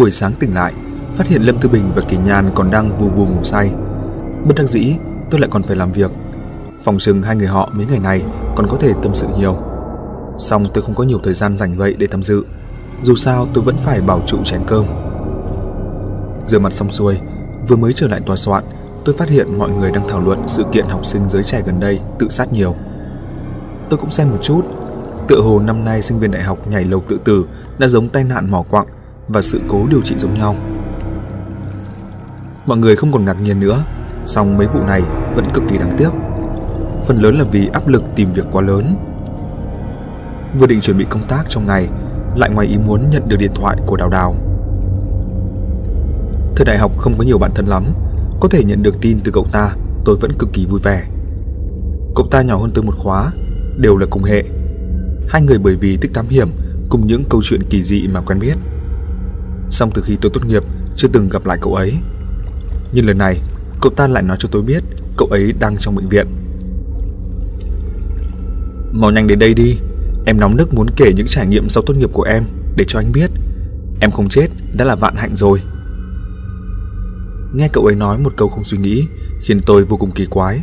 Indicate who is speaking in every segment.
Speaker 1: Buổi sáng tỉnh lại, phát hiện Lâm Tư Bình và Kỳ Nhan còn đang vù vù ngủ say. Bất đắc dĩ, tôi lại còn phải làm việc. Phòng chừng hai người họ mấy ngày này còn có thể tâm sự nhiều. Xong tôi không có nhiều thời gian dành vậy để tham dự. Dù sao tôi vẫn phải bảo trụ chén cơm. Rửa mặt xong xuôi, vừa mới trở lại tòa soạn, tôi phát hiện mọi người đang thảo luận sự kiện học sinh giới trẻ gần đây tự sát nhiều. Tôi cũng xem một chút, tựa hồ năm nay sinh viên đại học nhảy lầu tự tử đã giống tai nạn mỏ quặng và sự cố điều trị giống nhau. Mọi người không còn ngạc nhiên nữa, song mấy vụ này vẫn cực kỳ đáng tiếc. Phần lớn là vì áp lực tìm việc quá lớn. Vừa định chuẩn bị công tác trong ngày, lại ngoài ý muốn nhận được điện thoại của Đào Đào. Thời đại học không có nhiều bạn thân lắm, có thể nhận được tin từ cậu ta, tôi vẫn cực kỳ vui vẻ. Cậu ta nhỏ hơn tôi một khóa, đều là cùng hệ. Hai người bởi vì thích thám hiểm cùng những câu chuyện kỳ dị mà quen biết. Xong từ khi tôi tốt nghiệp Chưa từng gặp lại cậu ấy Nhưng lần này cậu ta lại nói cho tôi biết Cậu ấy đang trong bệnh viện Mau nhanh đến đây đi Em nóng nức muốn kể những trải nghiệm sau tốt nghiệp của em Để cho anh biết Em không chết đã là vạn hạnh rồi Nghe cậu ấy nói một câu không suy nghĩ Khiến tôi vô cùng kỳ quái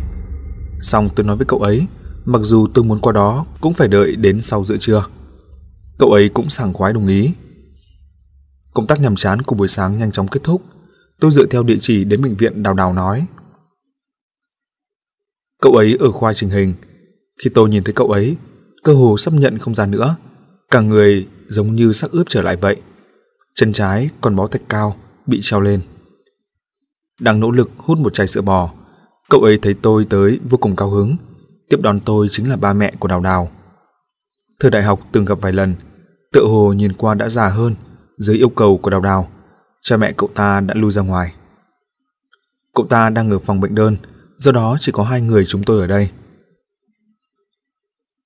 Speaker 1: Xong tôi nói với cậu ấy Mặc dù tôi muốn qua đó cũng phải đợi đến sau giữa trưa Cậu ấy cũng sảng khoái đồng ý Công tác nhằm chán của buổi sáng nhanh chóng kết thúc. Tôi dựa theo địa chỉ đến bệnh viện đào đào nói. Cậu ấy ở khoa trình hình. Khi tôi nhìn thấy cậu ấy, cơ hồ sắp nhận không ra nữa. Cả người giống như sắc ướp trở lại vậy. Chân trái còn bó thạch cao, bị treo lên. Đang nỗ lực hút một chai sữa bò, cậu ấy thấy tôi tới vô cùng cao hứng. Tiếp đón tôi chính là ba mẹ của Đào Đào. Thời đại học từng gặp vài lần, tựa hồ nhìn qua đã già hơn – dưới yêu cầu của đào đào, cha mẹ cậu ta đã lui ra ngoài. Cậu ta đang ở phòng bệnh đơn, do đó chỉ có hai người chúng tôi ở đây.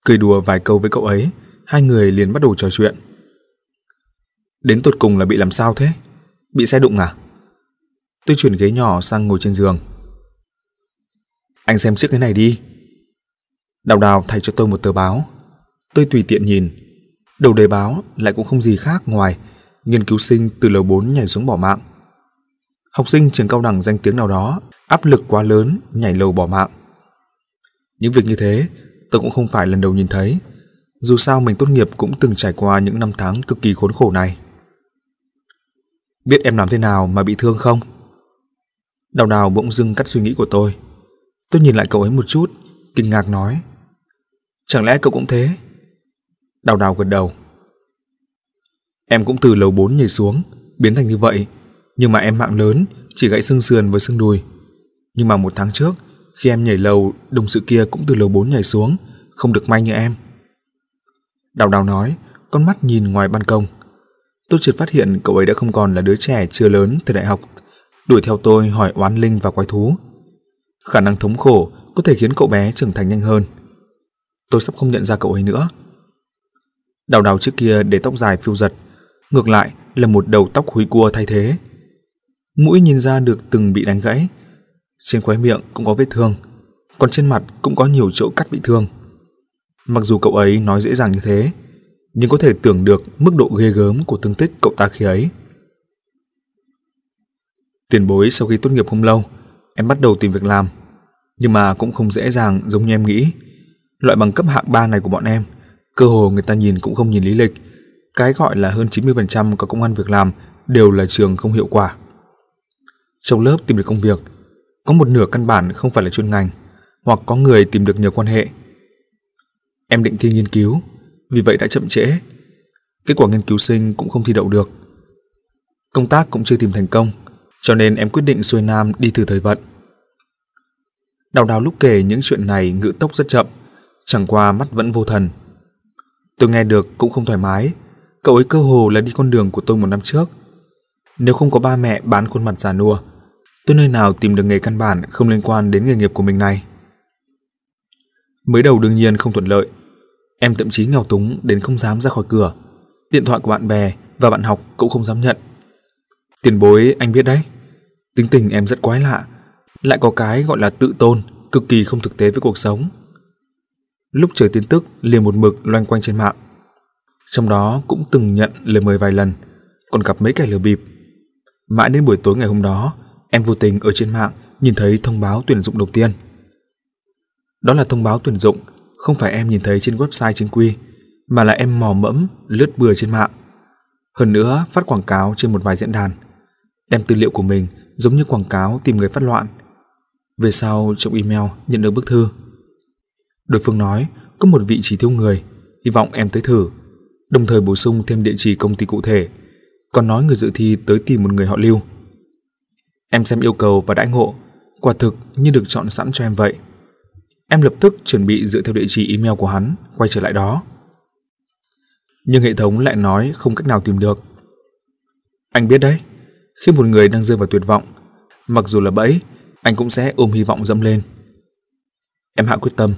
Speaker 1: Cười đùa vài câu với cậu ấy, hai người liền bắt đầu trò chuyện. Đến tột cùng là bị làm sao thế? Bị xe đụng à? Tôi chuyển ghế nhỏ sang ngồi trên giường. Anh xem chiếc ghế này đi. Đào đào thay cho tôi một tờ báo. Tôi tùy tiện nhìn. Đầu đề báo lại cũng không gì khác ngoài nghiên cứu sinh từ lầu 4 nhảy xuống bỏ mạng. Học sinh trường cao đẳng danh tiếng nào đó, áp lực quá lớn, nhảy lầu bỏ mạng. Những việc như thế, tôi cũng không phải lần đầu nhìn thấy. Dù sao mình tốt nghiệp cũng từng trải qua những năm tháng cực kỳ khốn khổ này. Biết em làm thế nào mà bị thương không? Đào đào bỗng dưng cắt suy nghĩ của tôi. Tôi nhìn lại cậu ấy một chút, kinh ngạc nói. Chẳng lẽ cậu cũng thế? Đào đào gật đầu. Em cũng từ lầu 4 nhảy xuống, biến thành như vậy, nhưng mà em mạng lớn, chỉ gãy xương sườn với xương đùi. Nhưng mà một tháng trước, khi em nhảy lầu, đồng sự kia cũng từ lầu 4 nhảy xuống, không được may như em. Đào đào nói, con mắt nhìn ngoài ban công. Tôi chợt phát hiện cậu ấy đã không còn là đứa trẻ chưa lớn từ đại học, đuổi theo tôi hỏi oán linh và quái thú. Khả năng thống khổ có thể khiến cậu bé trưởng thành nhanh hơn. Tôi sắp không nhận ra cậu ấy nữa. Đào đào trước kia để tóc dài phiêu giật, ngược lại là một đầu tóc húi cua thay thế. Mũi nhìn ra được từng bị đánh gãy, trên khóe miệng cũng có vết thương, còn trên mặt cũng có nhiều chỗ cắt bị thương. Mặc dù cậu ấy nói dễ dàng như thế, nhưng có thể tưởng được mức độ ghê gớm của thương tích cậu ta khi ấy. Tiền bối sau khi tốt nghiệp không lâu, em bắt đầu tìm việc làm, nhưng mà cũng không dễ dàng giống như em nghĩ. Loại bằng cấp hạng 3 này của bọn em, cơ hồ người ta nhìn cũng không nhìn lý lịch, cái gọi là hơn 90% có công an việc làm đều là trường không hiệu quả. Trong lớp tìm được công việc, có một nửa căn bản không phải là chuyên ngành, hoặc có người tìm được nhờ quan hệ. Em định thi nghiên cứu, vì vậy đã chậm trễ. Kết quả nghiên cứu sinh cũng không thi đậu được. Công tác cũng chưa tìm thành công, cho nên em quyết định xuôi Nam đi thử thời vận. Đào đào lúc kể những chuyện này ngữ tốc rất chậm, chẳng qua mắt vẫn vô thần. Tôi nghe được cũng không thoải mái, Cậu ấy cơ hồ là đi con đường của tôi một năm trước. Nếu không có ba mẹ bán khuôn mặt già nua, tôi nơi nào tìm được nghề căn bản không liên quan đến nghề nghiệp của mình này. Mới đầu đương nhiên không thuận lợi. Em thậm chí nghèo túng đến không dám ra khỏi cửa. Điện thoại của bạn bè và bạn học cũng không dám nhận. Tiền bối anh biết đấy. Tính tình em rất quái lạ. Lại có cái gọi là tự tôn, cực kỳ không thực tế với cuộc sống. Lúc trời tin tức liền một mực loanh quanh trên mạng trong đó cũng từng nhận lời mời vài lần, còn gặp mấy kẻ lừa bịp. Mãi đến buổi tối ngày hôm đó, em vô tình ở trên mạng nhìn thấy thông báo tuyển dụng đầu tiên. Đó là thông báo tuyển dụng, không phải em nhìn thấy trên website chính quy, mà là em mò mẫm lướt bừa trên mạng. Hơn nữa phát quảng cáo trên một vài diễn đàn. Đem tư liệu của mình giống như quảng cáo tìm người phát loạn. Về sau trong email nhận được bức thư. Đối phương nói có một vị trí thiếu người, hy vọng em tới thử đồng thời bổ sung thêm địa chỉ công ty cụ thể, còn nói người dự thi tới tìm một người họ lưu. Em xem yêu cầu và đãi ngộ, quả thực như được chọn sẵn cho em vậy. Em lập tức chuẩn bị dựa theo địa chỉ email của hắn, quay trở lại đó. Nhưng hệ thống lại nói không cách nào tìm được. Anh biết đấy, khi một người đang rơi vào tuyệt vọng, mặc dù là bẫy, anh cũng sẽ ôm hy vọng dẫm lên. Em hạ quyết tâm.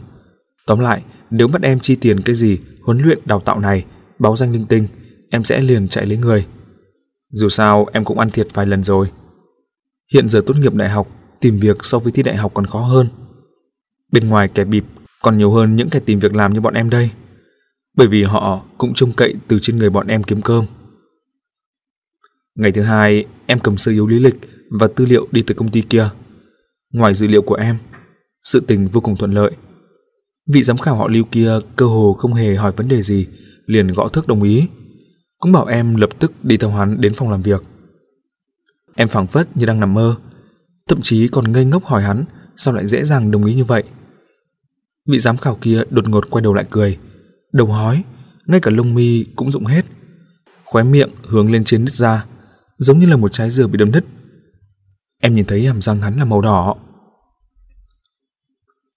Speaker 1: Tóm lại, nếu bắt em chi tiền cái gì huấn luyện đào tạo này báo danh linh tinh, em sẽ liền chạy lấy người. Dù sao em cũng ăn thiệt vài lần rồi. Hiện giờ tốt nghiệp đại học, tìm việc so với thi đại học còn khó hơn. Bên ngoài kẻ bịp còn nhiều hơn những kẻ tìm việc làm như bọn em đây. Bởi vì họ cũng trông cậy từ trên người bọn em kiếm cơm. Ngày thứ hai, em cầm sơ yếu lý lịch và tư liệu đi tới công ty kia. Ngoài dữ liệu của em, sự tình vô cùng thuận lợi. Vị giám khảo họ lưu kia cơ hồ không hề hỏi vấn đề gì liền gõ thước đồng ý. Cũng bảo em lập tức đi theo hắn đến phòng làm việc. Em phảng phất như đang nằm mơ, thậm chí còn ngây ngốc hỏi hắn sao lại dễ dàng đồng ý như vậy. Vị giám khảo kia đột ngột quay đầu lại cười, đầu hói, ngay cả lông mi cũng rụng hết. Khóe miệng hướng lên trên nứt ra, giống như là một trái dừa bị đâm nứt. Em nhìn thấy hàm răng hắn là màu đỏ.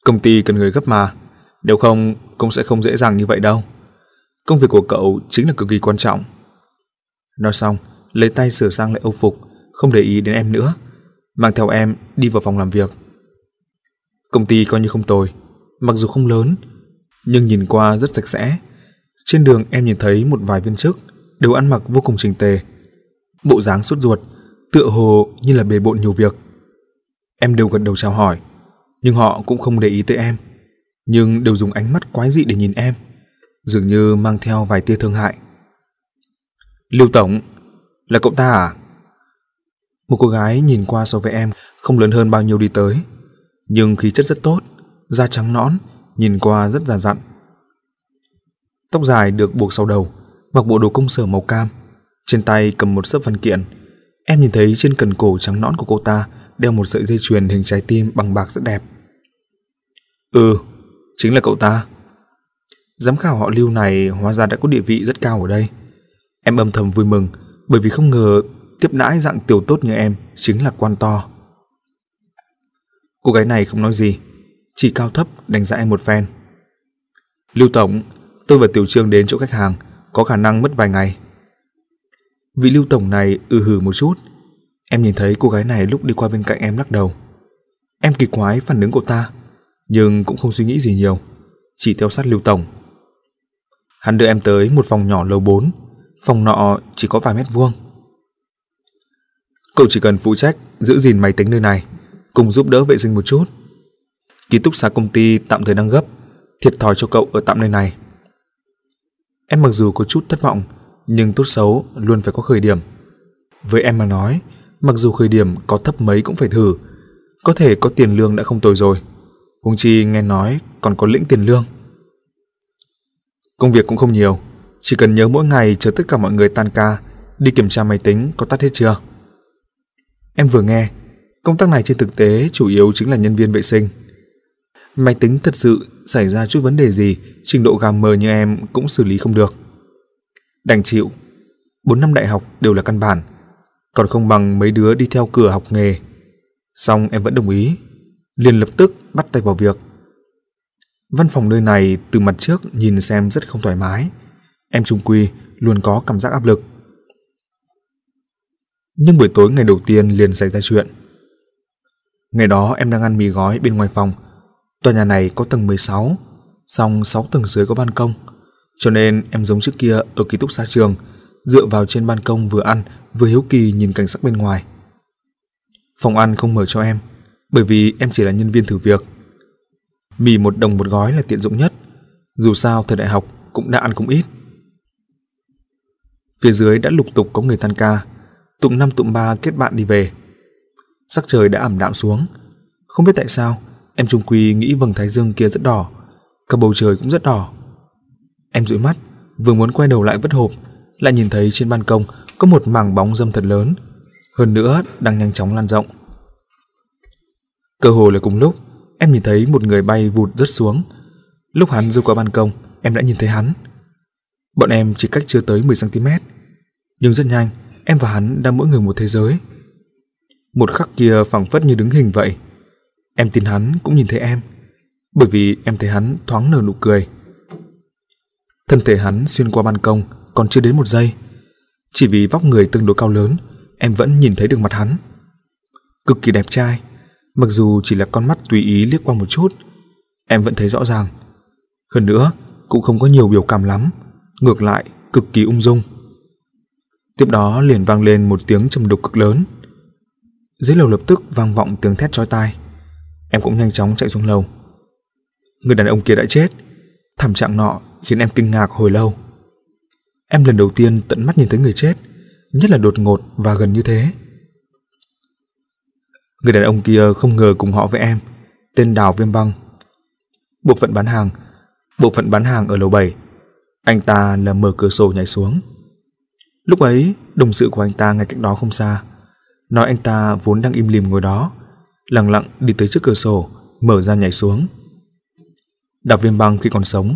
Speaker 1: Công ty cần người gấp mà, nếu không cũng sẽ không dễ dàng như vậy đâu. Công việc của cậu chính là cực kỳ quan trọng. Nói xong, lấy tay sửa sang lại âu phục, không để ý đến em nữa, mang theo em đi vào phòng làm việc. Công ty coi như không tồi, mặc dù không lớn, nhưng nhìn qua rất sạch sẽ. Trên đường em nhìn thấy một vài viên chức đều ăn mặc vô cùng chỉnh tề. Bộ dáng sốt ruột, tựa hồ như là bề bộn nhiều việc. Em đều gật đầu chào hỏi, nhưng họ cũng không để ý tới em, nhưng đều dùng ánh mắt quái dị để nhìn em dường như mang theo vài tia thương hại. Lưu Tổng, là cậu ta à? Một cô gái nhìn qua so với em không lớn hơn bao nhiêu đi tới, nhưng khí chất rất tốt, da trắng nõn, nhìn qua rất già dặn. Tóc dài được buộc sau đầu, mặc bộ đồ công sở màu cam, trên tay cầm một sấp văn kiện. Em nhìn thấy trên cần cổ trắng nõn của cô ta đeo một sợi dây chuyền hình trái tim bằng bạc rất đẹp. Ừ, chính là cậu ta. Giám khảo họ Lưu này hóa ra đã có địa vị rất cao ở đây. Em âm thầm vui mừng, bởi vì không ngờ tiếp đãi dạng tiểu tốt như em chính là quan to. Cô gái này không nói gì, chỉ cao thấp đánh giá em một phen. Lưu Tổng, tôi và Tiểu Trương đến chỗ khách hàng, có khả năng mất vài ngày. Vị Lưu Tổng này ừ hừ một chút, em nhìn thấy cô gái này lúc đi qua bên cạnh em lắc đầu. Em kỳ quái phản ứng của ta, nhưng cũng không suy nghĩ gì nhiều, chỉ theo sát Lưu Tổng Hắn đưa em tới một phòng nhỏ lầu 4, phòng nọ chỉ có vài mét vuông. Cậu chỉ cần phụ trách giữ gìn máy tính nơi này, cùng giúp đỡ vệ sinh một chút. Ký túc xá công ty tạm thời đang gấp, thiệt thòi cho cậu ở tạm nơi này. Em mặc dù có chút thất vọng, nhưng tốt xấu luôn phải có khởi điểm. Với em mà nói, mặc dù khởi điểm có thấp mấy cũng phải thử, có thể có tiền lương đã không tồi rồi. Huống chi nghe nói còn có lĩnh tiền lương. Công việc cũng không nhiều, chỉ cần nhớ mỗi ngày chờ tất cả mọi người tan ca, đi kiểm tra máy tính có tắt hết chưa. Em vừa nghe, công tác này trên thực tế chủ yếu chính là nhân viên vệ sinh. Máy tính thật sự xảy ra chút vấn đề gì, trình độ gà mờ như em cũng xử lý không được. Đành chịu, 4 năm đại học đều là căn bản, còn không bằng mấy đứa đi theo cửa học nghề. Xong em vẫn đồng ý, liền lập tức bắt tay vào việc Văn phòng nơi này từ mặt trước nhìn xem rất không thoải mái. Em trung quy luôn có cảm giác áp lực. Nhưng buổi tối ngày đầu tiên liền xảy ra chuyện. Ngày đó em đang ăn mì gói bên ngoài phòng. Tòa nhà này có tầng 16, song 6 tầng dưới có ban công. Cho nên em giống trước kia ở ký túc xá trường, dựa vào trên ban công vừa ăn vừa hiếu kỳ nhìn cảnh sắc bên ngoài. Phòng ăn không mở cho em, bởi vì em chỉ là nhân viên thử việc Mì một đồng một gói là tiện dụng nhất. Dù sao thời đại học cũng đã ăn không ít. Phía dưới đã lục tục có người tan ca, tụm năm tụm ba kết bạn đi về. Sắc trời đã ảm đạm xuống. Không biết tại sao, em Trung Quy nghĩ vầng thái dương kia rất đỏ, cả bầu trời cũng rất đỏ. Em dụi mắt, vừa muốn quay đầu lại vất hộp, lại nhìn thấy trên ban công có một mảng bóng dâm thật lớn, hơn nữa đang nhanh chóng lan rộng. Cơ hồ là cùng lúc, em nhìn thấy một người bay vụt rớt xuống. Lúc hắn rơi qua ban công, em đã nhìn thấy hắn. Bọn em chỉ cách chưa tới 10cm. Nhưng rất nhanh, em và hắn đang mỗi người một thế giới. Một khắc kia phẳng phất như đứng hình vậy. Em tin hắn cũng nhìn thấy em. Bởi vì em thấy hắn thoáng nở nụ cười. Thân thể hắn xuyên qua ban công còn chưa đến một giây. Chỉ vì vóc người tương đối cao lớn, em vẫn nhìn thấy được mặt hắn. Cực kỳ đẹp trai, Mặc dù chỉ là con mắt tùy ý liếc qua một chút, em vẫn thấy rõ ràng. Hơn nữa, cũng không có nhiều biểu cảm lắm, ngược lại cực kỳ ung dung. Tiếp đó liền vang lên một tiếng trầm đục cực lớn. Dưới lầu lập tức vang vọng tiếng thét chói tai. Em cũng nhanh chóng chạy xuống lầu. Người đàn ông kia đã chết. Thảm trạng nọ khiến em kinh ngạc hồi lâu. Em lần đầu tiên tận mắt nhìn thấy người chết, nhất là đột ngột và gần như thế. Người đàn ông kia không ngờ cùng họ với em, tên Đào Viêm Băng. Bộ phận bán hàng, bộ phận bán hàng ở lầu 7. Anh ta là mở cửa sổ nhảy xuống. Lúc ấy, đồng sự của anh ta ngay cạnh đó không xa. Nói anh ta vốn đang im lìm ngồi đó, lặng lặng đi tới trước cửa sổ, mở ra nhảy xuống. Đào Viêm Băng khi còn sống,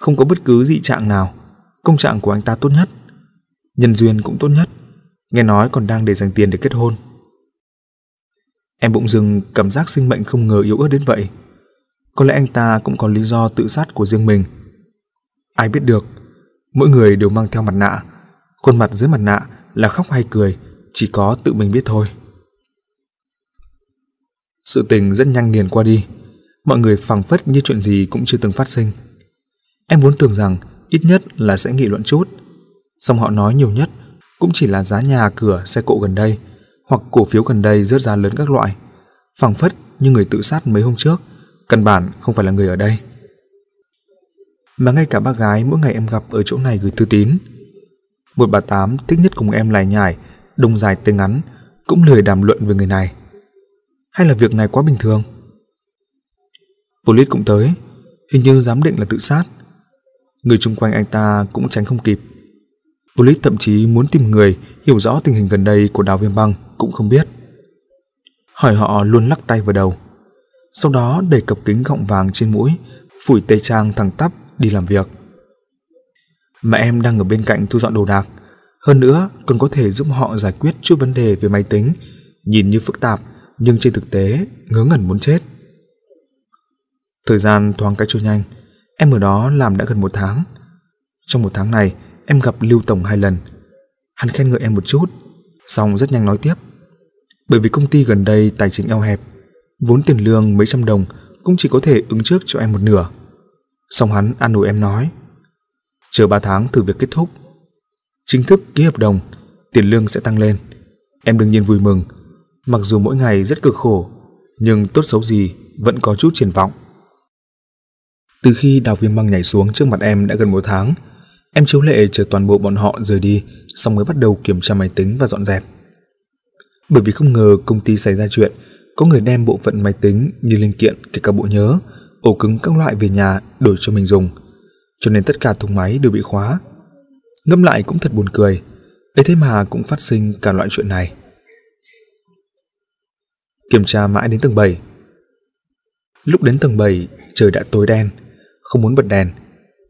Speaker 1: không có bất cứ dị trạng nào. Công trạng của anh ta tốt nhất, nhân duyên cũng tốt nhất. Nghe nói còn đang để dành tiền để kết hôn. Em bỗng dưng cảm giác sinh mệnh không ngờ yếu ớt đến vậy. Có lẽ anh ta cũng có lý do tự sát của riêng mình. Ai biết được, mỗi người đều mang theo mặt nạ. Khuôn mặt dưới mặt nạ là khóc hay cười, chỉ có tự mình biết thôi. Sự tình rất nhanh nghiền qua đi. Mọi người phẳng phất như chuyện gì cũng chưa từng phát sinh. Em vốn tưởng rằng ít nhất là sẽ nghị luận chút. Xong họ nói nhiều nhất cũng chỉ là giá nhà cửa xe cộ gần đây – hoặc cổ phiếu gần đây rớt giá lớn các loại, phẳng phất như người tự sát mấy hôm trước, căn bản không phải là người ở đây. Mà ngay cả bác gái mỗi ngày em gặp ở chỗ này gửi thư tín. Một bà tám thích nhất cùng em lải nhải, đông dài tay ngắn, cũng lười đàm luận về người này. Hay là việc này quá bình thường? Police cũng tới, hình như giám định là tự sát. Người chung quanh anh ta cũng tránh không kịp. Police thậm chí muốn tìm người hiểu rõ tình hình gần đây của đào viêm băng – cũng không biết. Hỏi họ luôn lắc tay vào đầu. Sau đó đẩy cặp kính gọng vàng trên mũi, phủi tay trang thẳng tắp đi làm việc. Mẹ em đang ở bên cạnh thu dọn đồ đạc, hơn nữa còn có thể giúp họ giải quyết chút vấn đề về máy tính, nhìn như phức tạp nhưng trên thực tế ngớ ngẩn muốn chết. Thời gian thoáng cái trôi nhanh, em ở đó làm đã gần một tháng. Trong một tháng này, em gặp Lưu Tổng hai lần. Hắn khen ngợi em một chút, xong rất nhanh nói tiếp. Bởi vì công ty gần đây tài chính eo hẹp, vốn tiền lương mấy trăm đồng cũng chỉ có thể ứng trước cho em một nửa. Xong hắn an ủi em nói, chờ 3 tháng thử việc kết thúc, chính thức ký hợp đồng, tiền lương sẽ tăng lên. Em đương nhiên vui mừng, mặc dù mỗi ngày rất cực khổ, nhưng tốt xấu gì vẫn có chút triển vọng. Từ khi Đào Viêm Băng nhảy xuống trước mặt em đã gần một tháng, em chiếu lệ chờ toàn bộ bọn họ rời đi, xong mới bắt đầu kiểm tra máy tính và dọn dẹp. Bởi vì không ngờ công ty xảy ra chuyện, có người đem bộ phận máy tính như linh kiện kể cả bộ nhớ, ổ cứng các loại về nhà đổi cho mình dùng. Cho nên tất cả thùng máy đều bị khóa. Ngâm lại cũng thật buồn cười. ấy thế mà cũng phát sinh cả loại chuyện này. Kiểm tra mãi đến tầng 7. Lúc đến tầng 7, trời đã tối đen, không muốn bật đèn.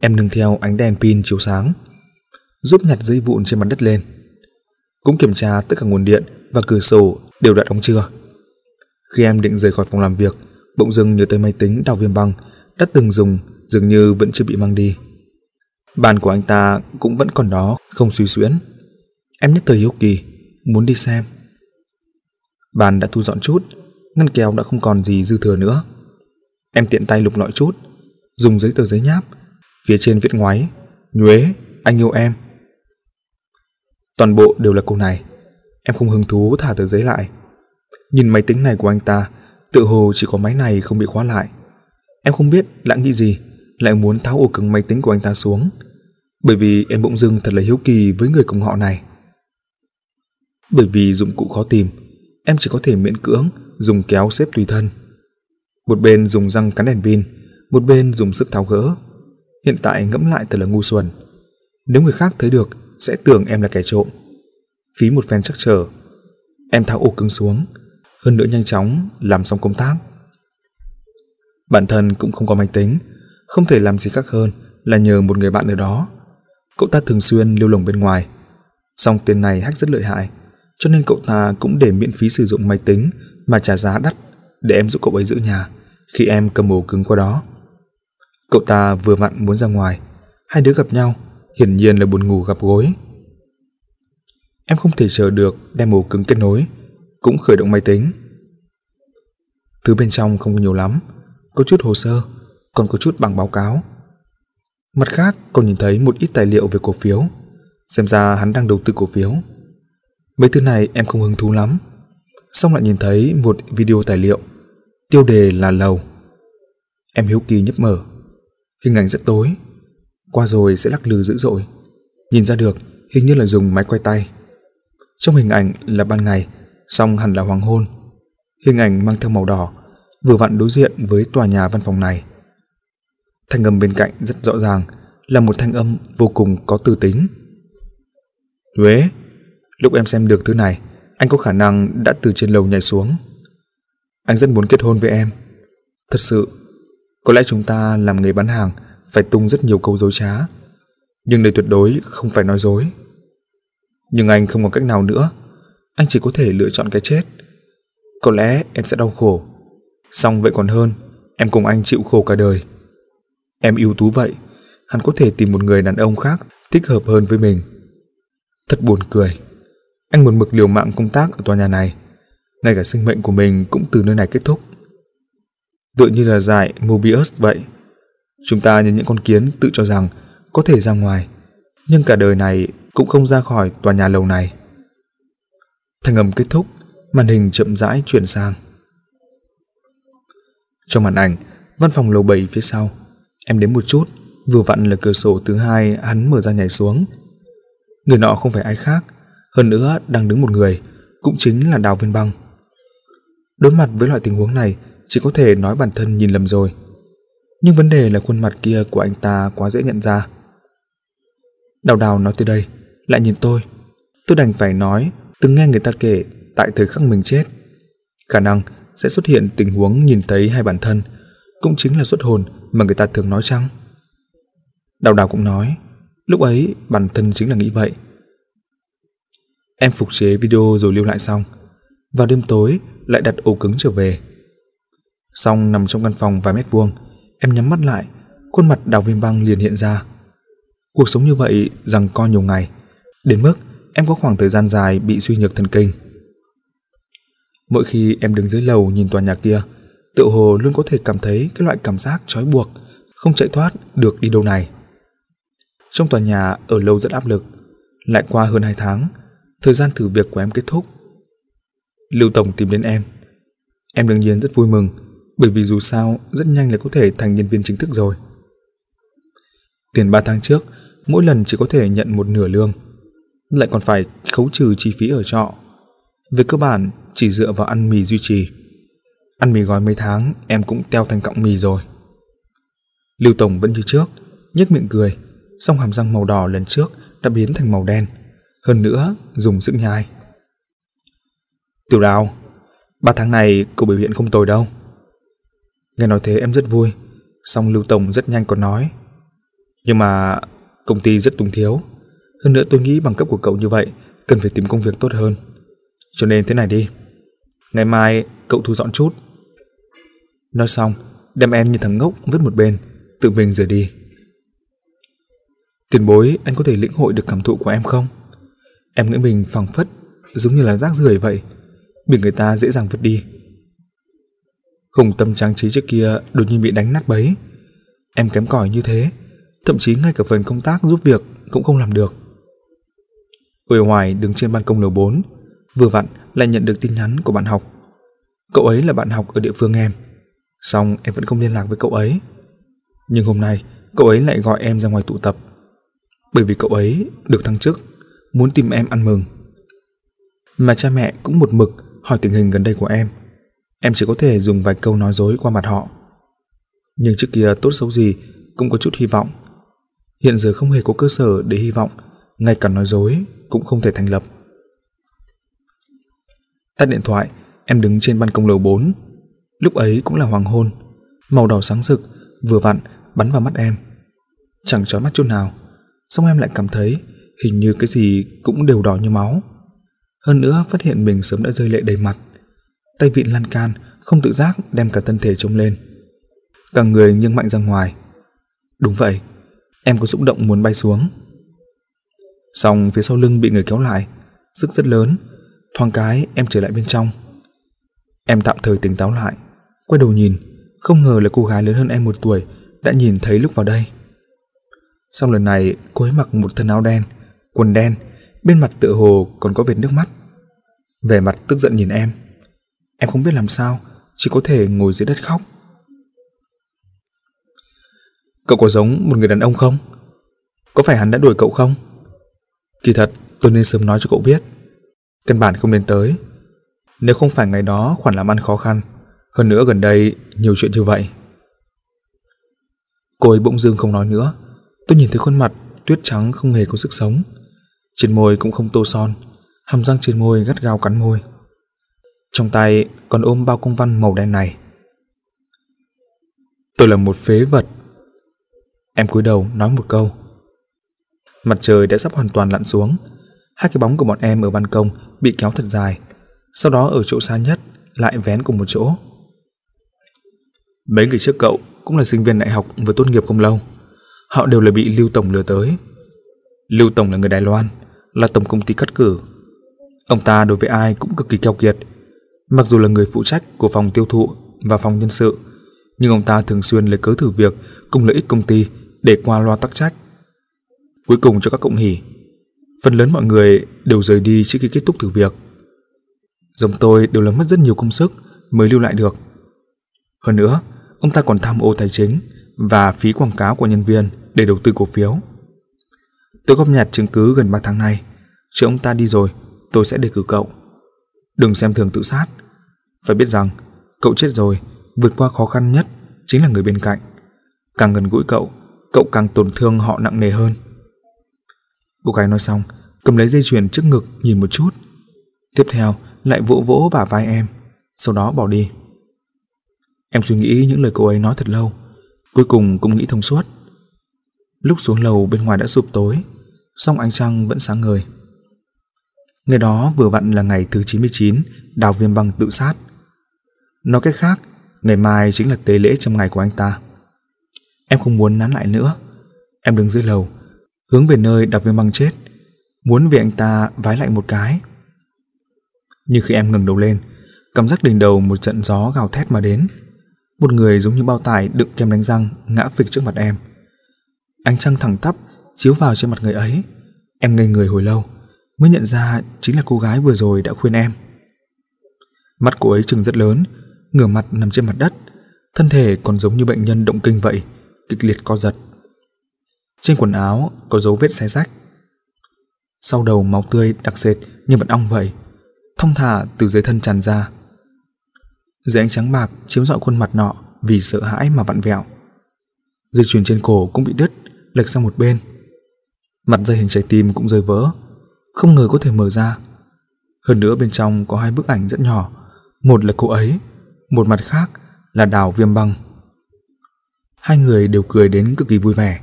Speaker 1: Em nương theo ánh đèn pin chiếu sáng, giúp nhặt dây vụn trên mặt đất lên. Cũng kiểm tra tất cả nguồn điện, và cửa sổ đều đã đóng chưa. Khi em định rời khỏi phòng làm việc, bỗng dưng nhớ tới máy tính đào viêm băng đã từng dùng dường như vẫn chưa bị mang đi. Bàn của anh ta cũng vẫn còn đó, không suy xuyễn. Em nhất thời hiếu kỳ, muốn đi xem. Bàn đã thu dọn chút, ngăn kéo đã không còn gì dư thừa nữa. Em tiện tay lục lọi chút, dùng giấy tờ giấy nháp, phía trên viết ngoáy, nhuế, anh yêu em. Toàn bộ đều là câu này. Em không hứng thú thả tờ giấy lại. Nhìn máy tính này của anh ta, tự hồ chỉ có máy này không bị khóa lại. Em không biết lại nghĩ gì, lại muốn tháo ổ cứng máy tính của anh ta xuống. Bởi vì em bỗng dưng thật là hiếu kỳ với người cùng họ này. Bởi vì dụng cụ khó tìm, em chỉ có thể miễn cưỡng dùng kéo xếp tùy thân. Một bên dùng răng cắn đèn pin, một bên dùng sức tháo gỡ. Hiện tại ngẫm lại thật là ngu xuẩn. Nếu người khác thấy được, sẽ tưởng em là kẻ trộm phí một phen chắc trở. Em tháo ổ cứng xuống, hơn nữa nhanh chóng làm xong công tác. Bản thân cũng không có máy tính, không thể làm gì khác hơn là nhờ một người bạn ở đó. Cậu ta thường xuyên lưu lồng bên ngoài. Song tiền này hách rất lợi hại, cho nên cậu ta cũng để miễn phí sử dụng máy tính mà trả giá đắt để em giúp cậu ấy giữ nhà khi em cầm ổ cứng qua đó. Cậu ta vừa vặn muốn ra ngoài, hai đứa gặp nhau, hiển nhiên là buồn ngủ gặp gối, Em không thể chờ được đem ổ cứng kết nối, cũng khởi động máy tính. Thứ bên trong không có nhiều lắm, có chút hồ sơ, còn có chút bằng báo cáo. Mặt khác, còn nhìn thấy một ít tài liệu về cổ phiếu, xem ra hắn đang đầu tư cổ phiếu. Mấy thứ này em không hứng thú lắm. Xong lại nhìn thấy một video tài liệu, tiêu đề là lầu. Em hiếu kỳ nhấp mở, hình ảnh rất tối, qua rồi sẽ lắc lư dữ dội. Nhìn ra được, hình như là dùng máy quay tay. Trong hình ảnh là ban ngày, song hẳn là hoàng hôn. Hình ảnh mang theo màu đỏ, vừa vặn đối diện với tòa nhà văn phòng này. Thanh âm bên cạnh rất rõ ràng, là một thanh âm vô cùng có tư tính. Huế, lúc em xem được thứ này, anh có khả năng đã từ trên lầu nhảy xuống. Anh rất muốn kết hôn với em. Thật sự, có lẽ chúng ta làm nghề bán hàng phải tung rất nhiều câu dối trá. Nhưng đây tuyệt đối không phải nói dối. Nhưng anh không có cách nào nữa. Anh chỉ có thể lựa chọn cái chết. Có lẽ em sẽ đau khổ. song vậy còn hơn, em cùng anh chịu khổ cả đời. Em ưu tú vậy, hắn có thể tìm một người đàn ông khác thích hợp hơn với mình. Thật buồn cười. Anh một mực liều mạng công tác ở tòa nhà này. Ngay cả sinh mệnh của mình cũng từ nơi này kết thúc. Tựa như là giải Mobius vậy. Chúng ta như những con kiến tự cho rằng có thể ra ngoài. Nhưng cả đời này cũng không ra khỏi tòa nhà lầu này. Thanh âm kết thúc, màn hình chậm rãi chuyển sang. Trong màn ảnh, văn phòng lầu 7 phía sau, em đến một chút, vừa vặn là cửa sổ thứ hai hắn mở ra nhảy xuống. Người nọ không phải ai khác, hơn nữa đang đứng một người, cũng chính là Đào Viên Băng. Đối mặt với loại tình huống này, chỉ có thể nói bản thân nhìn lầm rồi. Nhưng vấn đề là khuôn mặt kia của anh ta quá dễ nhận ra. Đào đào nói từ đây, lại nhìn tôi. Tôi đành phải nói, từng nghe người ta kể tại thời khắc mình chết. Khả năng sẽ xuất hiện tình huống nhìn thấy hai bản thân, cũng chính là xuất hồn mà người ta thường nói chăng? Đào đào cũng nói, lúc ấy bản thân chính là nghĩ vậy. Em phục chế video rồi lưu lại xong. Vào đêm tối lại đặt ổ cứng trở về. Xong nằm trong căn phòng vài mét vuông, em nhắm mắt lại, khuôn mặt đào viêm băng liền hiện ra. Cuộc sống như vậy rằng co nhiều ngày, Đến mức em có khoảng thời gian dài bị suy nhược thần kinh. Mỗi khi em đứng dưới lầu nhìn tòa nhà kia, tự hồ luôn có thể cảm thấy cái loại cảm giác trói buộc, không chạy thoát được đi đâu này. Trong tòa nhà ở lâu rất áp lực, lại qua hơn 2 tháng, thời gian thử việc của em kết thúc. Lưu Tổng tìm đến em. Em đương nhiên rất vui mừng, bởi vì dù sao rất nhanh là có thể thành nhân viên chính thức rồi. Tiền 3 tháng trước, mỗi lần chỉ có thể nhận một nửa lương – lại còn phải khấu trừ chi phí ở trọ. Về cơ bản, chỉ dựa vào ăn mì duy trì. Ăn mì gói mấy tháng, em cũng teo thành cọng mì rồi. Lưu Tổng vẫn như trước, nhếch miệng cười, song hàm răng màu đỏ lần trước đã biến thành màu đen. Hơn nữa, dùng sức nhai. Tiểu đào, ba tháng này cô biểu hiện không tồi đâu. Nghe nói thế em rất vui, song Lưu Tổng rất nhanh còn nói. Nhưng mà công ty rất túng thiếu, hơn nữa tôi nghĩ bằng cấp của cậu như vậy, cần phải tìm công việc tốt hơn. Cho nên thế này đi. Ngày mai cậu thu dọn chút. Nói xong, đem em như thằng ngốc vứt một bên, tự mình rời đi. Tiền bối, anh có thể lĩnh hội được cảm thụ của em không? Em nghĩ mình phẳng phất, giống như là rác rưởi vậy, bị người ta dễ dàng vứt đi. Hùng tâm trang trí trước kia đột nhiên bị đánh nát bấy. Em kém cỏi như thế, thậm chí ngay cả phần công tác giúp việc cũng không làm được. Uể hoài đứng trên ban công lầu 4 vừa vặn lại nhận được tin nhắn của bạn học. Cậu ấy là bạn học ở địa phương em. Xong em vẫn không liên lạc với cậu ấy. Nhưng hôm nay, cậu ấy lại gọi em ra ngoài tụ tập. Bởi vì cậu ấy được thăng chức, muốn tìm em ăn mừng. Mà cha mẹ cũng một mực hỏi tình hình gần đây của em. Em chỉ có thể dùng vài câu nói dối qua mặt họ. Nhưng trước kia tốt xấu gì cũng có chút hy vọng. Hiện giờ không hề có cơ sở để hy vọng, ngay cả nói dối cũng không thể thành lập. Tắt điện thoại, em đứng trên ban công lầu 4. Lúc ấy cũng là hoàng hôn, màu đỏ sáng rực, vừa vặn bắn vào mắt em. Chẳng chói mắt chút nào, xong em lại cảm thấy hình như cái gì cũng đều đỏ như máu. Hơn nữa phát hiện mình sớm đã rơi lệ đầy mặt. Tay vịn lan can, không tự giác đem cả thân thể trông lên. Cả người nghiêng mạnh ra ngoài. Đúng vậy, em có xúc động muốn bay xuống. Xong phía sau lưng bị người kéo lại, sức rất lớn, thoáng cái em trở lại bên trong. Em tạm thời tỉnh táo lại, quay đầu nhìn, không ngờ là cô gái lớn hơn em một tuổi đã nhìn thấy lúc vào đây. Xong lần này cô ấy mặc một thân áo đen, quần đen, bên mặt tựa hồ còn có vệt nước mắt. Vẻ mặt tức giận nhìn em. Em không biết làm sao, chỉ có thể ngồi dưới đất khóc. Cậu có giống một người đàn ông không? Có phải hắn đã đuổi cậu không? Kỳ thật, tôi nên sớm nói cho cậu biết. Tên bản không nên tới. Nếu không phải ngày đó khoản làm ăn khó khăn, hơn nữa gần đây nhiều chuyện như vậy. Cô ấy bỗng dưng không nói nữa. Tôi nhìn thấy khuôn mặt tuyết trắng không hề có sức sống. Trên môi cũng không tô son, hàm răng trên môi gắt gao cắn môi. Trong tay còn ôm bao công văn màu đen này. Tôi là một phế vật. Em cúi đầu nói một câu. Mặt trời đã sắp hoàn toàn lặn xuống. Hai cái bóng của bọn em ở ban công bị kéo thật dài. Sau đó ở chỗ xa nhất lại vén cùng một chỗ. Mấy người trước cậu cũng là sinh viên đại học vừa tốt nghiệp không lâu. Họ đều là bị Lưu Tổng lừa tới. Lưu Tổng là người Đài Loan, là tổng công ty cắt cử. Ông ta đối với ai cũng cực kỳ keo kiệt. Mặc dù là người phụ trách của phòng tiêu thụ và phòng nhân sự, nhưng ông ta thường xuyên lấy cớ thử việc cùng lợi ích công ty để qua loa tắc trách cuối cùng cho các cộng hỉ. Phần lớn mọi người đều rời đi trước khi kết thúc thử việc. Giống tôi đều là mất rất nhiều công sức mới lưu lại được. Hơn nữa, ông ta còn tham ô tài chính và phí quảng cáo của nhân viên để đầu tư cổ phiếu. Tôi góp nhặt chứng cứ gần 3 tháng nay. chờ ông ta đi rồi, tôi sẽ đề cử cậu. Đừng xem thường tự sát. Phải biết rằng, cậu chết rồi, vượt qua khó khăn nhất chính là người bên cạnh. Càng gần gũi cậu, cậu càng tổn thương họ nặng nề hơn. Cô gái nói xong, cầm lấy dây chuyền trước ngực nhìn một chút. Tiếp theo lại vỗ vỗ bả vai em, sau đó bỏ đi. Em suy nghĩ những lời cô ấy nói thật lâu, cuối cùng cũng nghĩ thông suốt. Lúc xuống lầu bên ngoài đã sụp tối, song ánh trăng vẫn sáng ngời. Ngày đó vừa vặn là ngày thứ 99 Đào Viêm Băng tự sát. Nói cách khác, ngày mai chính là tế lễ trong ngày của anh ta. Em không muốn nán lại nữa. Em đứng dưới lầu, hướng về nơi đặc viên băng chết, muốn vì anh ta vái lại một cái. Nhưng khi em ngừng đầu lên, cảm giác đỉnh đầu một trận gió gào thét mà đến. Một người giống như bao tải đựng kem đánh răng ngã phịch trước mặt em. Ánh trăng thẳng tắp chiếu vào trên mặt người ấy. Em ngây người hồi lâu, mới nhận ra chính là cô gái vừa rồi đã khuyên em. Mắt cô ấy trừng rất lớn, ngửa mặt nằm trên mặt đất, thân thể còn giống như bệnh nhân động kinh vậy, kịch liệt co giật trên quần áo có dấu vết xé rách. Sau đầu máu tươi đặc sệt như mật ong vậy, thông thả từ dưới thân tràn ra. Dưới ánh trắng bạc chiếu rọi khuôn mặt nọ vì sợ hãi mà vặn vẹo. Dây chuyền trên cổ cũng bị đứt, lệch sang một bên. Mặt dây hình trái tim cũng rơi vỡ, không ngờ có thể mở ra. Hơn nữa bên trong có hai bức ảnh rất nhỏ, một là cô ấy, một mặt khác là đào viêm băng. Hai người đều cười đến cực kỳ vui vẻ.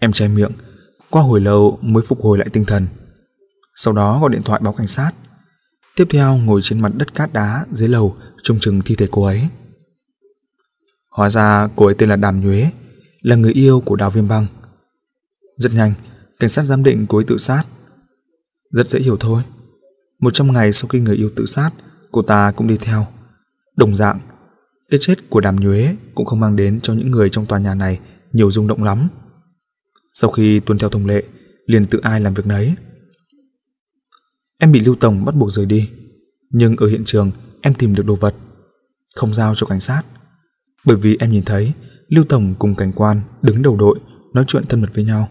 Speaker 1: Em che miệng, qua hồi lâu mới phục hồi lại tinh thần. Sau đó gọi điện thoại báo cảnh sát. Tiếp theo ngồi trên mặt đất cát đá dưới lầu trông chừng thi thể cô ấy. Hóa ra cô ấy tên là Đàm Nhuế, là người yêu của Đào Viêm Băng. Rất nhanh, cảnh sát giám định cô ấy tự sát. Rất dễ hiểu thôi. Một trăm ngày sau khi người yêu tự sát, cô ta cũng đi theo. Đồng dạng, cái chết của Đàm Nhuế cũng không mang đến cho những người trong tòa nhà này nhiều rung động lắm. Sau khi tuân theo thông lệ, liền tự ai làm việc nấy. Em bị Lưu Tổng bắt buộc rời đi, nhưng ở hiện trường em tìm được đồ vật, không giao cho cảnh sát. Bởi vì em nhìn thấy Lưu Tổng cùng cảnh quan đứng đầu đội nói chuyện thân mật với nhau.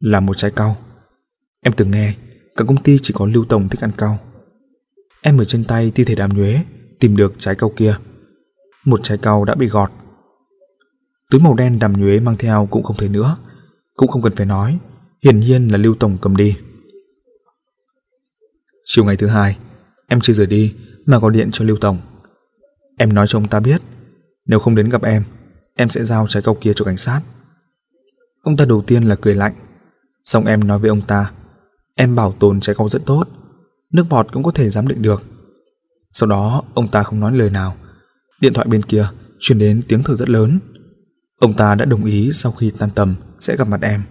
Speaker 1: Là một trái cau. Em từng nghe, cả công ty chỉ có Lưu Tổng thích ăn cau. Em ở trên tay thi thể đàm nhuế tìm được trái cau kia. Một trái cau đã bị gọt Túi màu đen đầm nhuế mang theo cũng không thấy nữa, cũng không cần phải nói, hiển nhiên là Lưu tổng cầm đi. Chiều ngày thứ hai, em chưa rời đi mà gọi điện cho Lưu tổng. Em nói cho ông ta biết, nếu không đến gặp em, em sẽ giao trái cầu kia cho cảnh sát. Ông ta đầu tiên là cười lạnh, xong em nói với ông ta, em bảo tồn trái cầu rất tốt, nước bọt cũng có thể giám định được. Sau đó, ông ta không nói lời nào. Điện thoại bên kia truyền đến tiếng thở rất lớn. Ông ta đã đồng ý sau khi tan tầm sẽ gặp mặt em.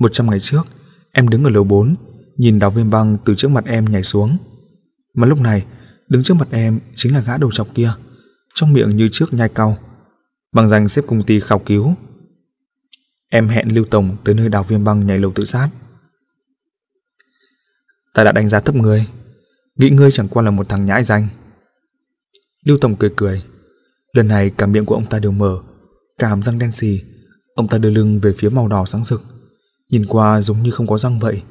Speaker 1: Một trăm ngày trước, em đứng ở lầu 4, nhìn đào viêm băng từ trước mặt em nhảy xuống. Mà lúc này, đứng trước mặt em chính là gã đầu chọc kia, trong miệng như trước nhai cau. Bằng danh xếp công ty khảo cứu. Em hẹn Lưu Tổng tới nơi đào viêm băng nhảy lầu tự sát. Ta đã đánh giá thấp người, nghĩ ngươi chẳng qua là một thằng nhãi danh. Lưu Tổng cười cười, Lần này cả miệng của ông ta đều mở, cảm răng đen xì. Ông ta đưa lưng về phía màu đỏ sáng rực, nhìn qua giống như không có răng vậy.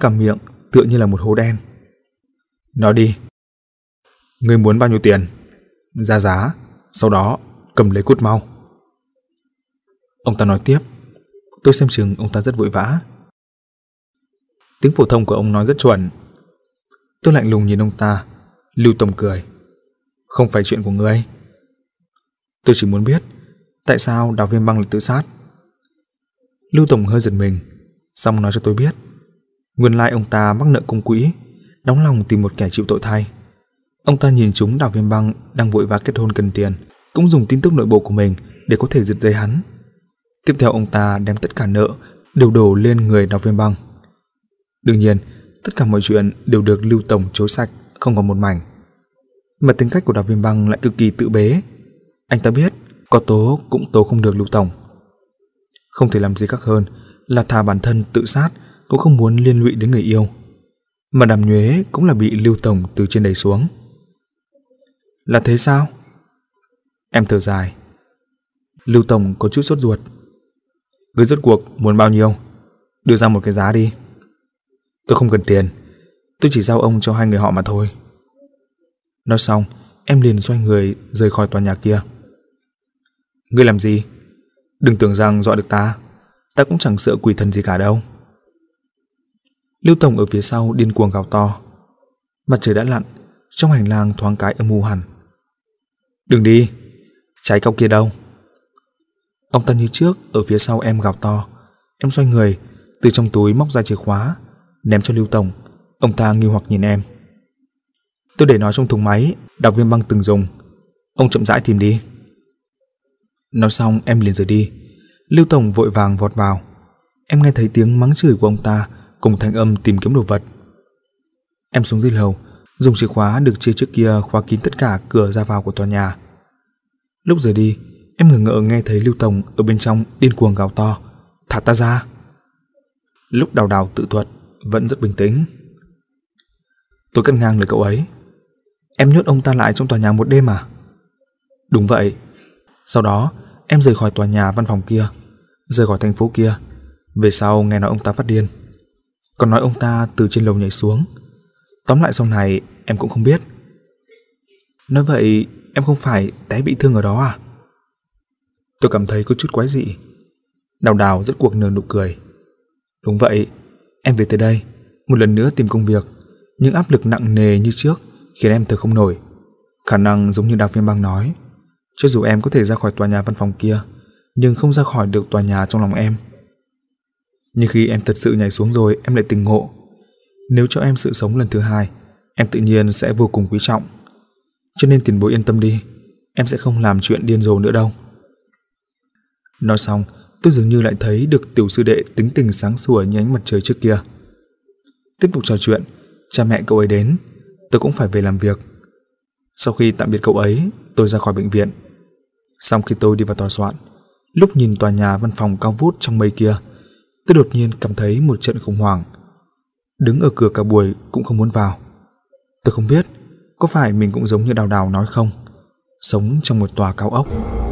Speaker 1: Cả miệng tựa như là một hố đen. Nói đi. Ngươi muốn bao nhiêu tiền? Ra giá, sau đó cầm lấy cút mau. Ông ta nói tiếp. Tôi xem chừng ông ta rất vội vã. Tiếng phổ thông của ông nói rất chuẩn. Tôi lạnh lùng nhìn ông ta, Lưu Tổng cười. Không phải chuyện của ngươi. Tôi chỉ muốn biết tại sao đào viêm băng lại tự sát. Lưu Tổng hơi giật mình, xong nói cho tôi biết. Nguyên lai ông ta mắc nợ công quỹ, đóng lòng tìm một kẻ chịu tội thay. Ông ta nhìn chúng đào viêm băng đang vội vã kết hôn cần tiền, cũng dùng tin tức nội bộ của mình để có thể giật dây hắn. Tiếp theo ông ta đem tất cả nợ đều đổ lên người đào viêm băng. Đương nhiên, tất cả mọi chuyện đều được Lưu Tổng chối sạch, không còn một mảnh. Mà tính cách của đào viêm băng lại cực kỳ tự bế, anh ta biết, có tố cũng tố không được Lưu Tổng. Không thể làm gì khác hơn là thà bản thân tự sát cũng không muốn liên lụy đến người yêu. Mà đàm nhuế cũng là bị Lưu Tổng từ trên đầy xuống. Là thế sao? Em thở dài. Lưu Tổng có chút sốt ruột. Người rốt cuộc muốn bao nhiêu? Đưa ra một cái giá đi. Tôi không cần tiền. Tôi chỉ giao ông cho hai người họ mà thôi. Nói xong, em liền xoay người rời khỏi tòa nhà kia. Ngươi làm gì? Đừng tưởng rằng dọa được ta. Ta cũng chẳng sợ quỷ thần gì cả đâu. Lưu Tổng ở phía sau điên cuồng gào to. Mặt trời đã lặn, trong hành lang thoáng cái âm u hẳn. Đừng đi, trái cọc kia đâu. Ông ta như trước, ở phía sau em gào to. Em xoay người, từ trong túi móc ra chìa khóa, ném cho Lưu Tổng. Ông ta nghi hoặc nhìn em. Tôi để nó trong thùng máy, đọc viên băng từng dùng. Ông chậm rãi tìm đi. Nói xong em liền rời đi. Lưu Tổng vội vàng vọt vào. Em nghe thấy tiếng mắng chửi của ông ta cùng thanh âm tìm kiếm đồ vật. Em xuống dưới lầu, dùng chìa khóa được chia trước kia khóa kín tất cả cửa ra vào của tòa nhà. Lúc rời đi, em ngờ ngợ nghe thấy Lưu Tổng ở bên trong điên cuồng gào to. Thả ta ra! Lúc đào đào tự thuật, vẫn rất bình tĩnh. Tôi cân ngang lời cậu ấy. Em nhốt ông ta lại trong tòa nhà một đêm à? Đúng vậy. Sau đó, em rời khỏi tòa nhà văn phòng kia, rời khỏi thành phố kia. Về sau nghe nói ông ta phát điên. Còn nói ông ta từ trên lầu nhảy xuống. Tóm lại sau này em cũng không biết. Nói vậy em không phải té bị thương ở đó à? Tôi cảm thấy có chút quái dị. Đào đào rất cuộc nở nụ cười. Đúng vậy, em về tới đây, một lần nữa tìm công việc. Những áp lực nặng nề như trước khiến em thở không nổi. Khả năng giống như Đào Phiên Bang nói, cho dù em có thể ra khỏi tòa nhà văn phòng kia, nhưng không ra khỏi được tòa nhà trong lòng em. Nhưng khi em thật sự nhảy xuống rồi, em lại tỉnh ngộ. Nếu cho em sự sống lần thứ hai, em tự nhiên sẽ vô cùng quý trọng. Cho nên tiền bối yên tâm đi, em sẽ không làm chuyện điên rồ nữa đâu. Nói xong, tôi dường như lại thấy được tiểu sư đệ tính tình sáng sủa như ánh mặt trời trước kia. Tiếp tục trò chuyện, cha mẹ cậu ấy đến, tôi cũng phải về làm việc. Sau khi tạm biệt cậu ấy, tôi ra khỏi bệnh viện sau khi tôi đi vào tòa soạn, lúc nhìn tòa nhà văn phòng cao vút trong mây kia, tôi đột nhiên cảm thấy một trận khủng hoảng. Đứng ở cửa cả buổi cũng không muốn vào. Tôi không biết, có phải mình cũng giống như đào đào nói không? Sống trong một tòa cao ốc.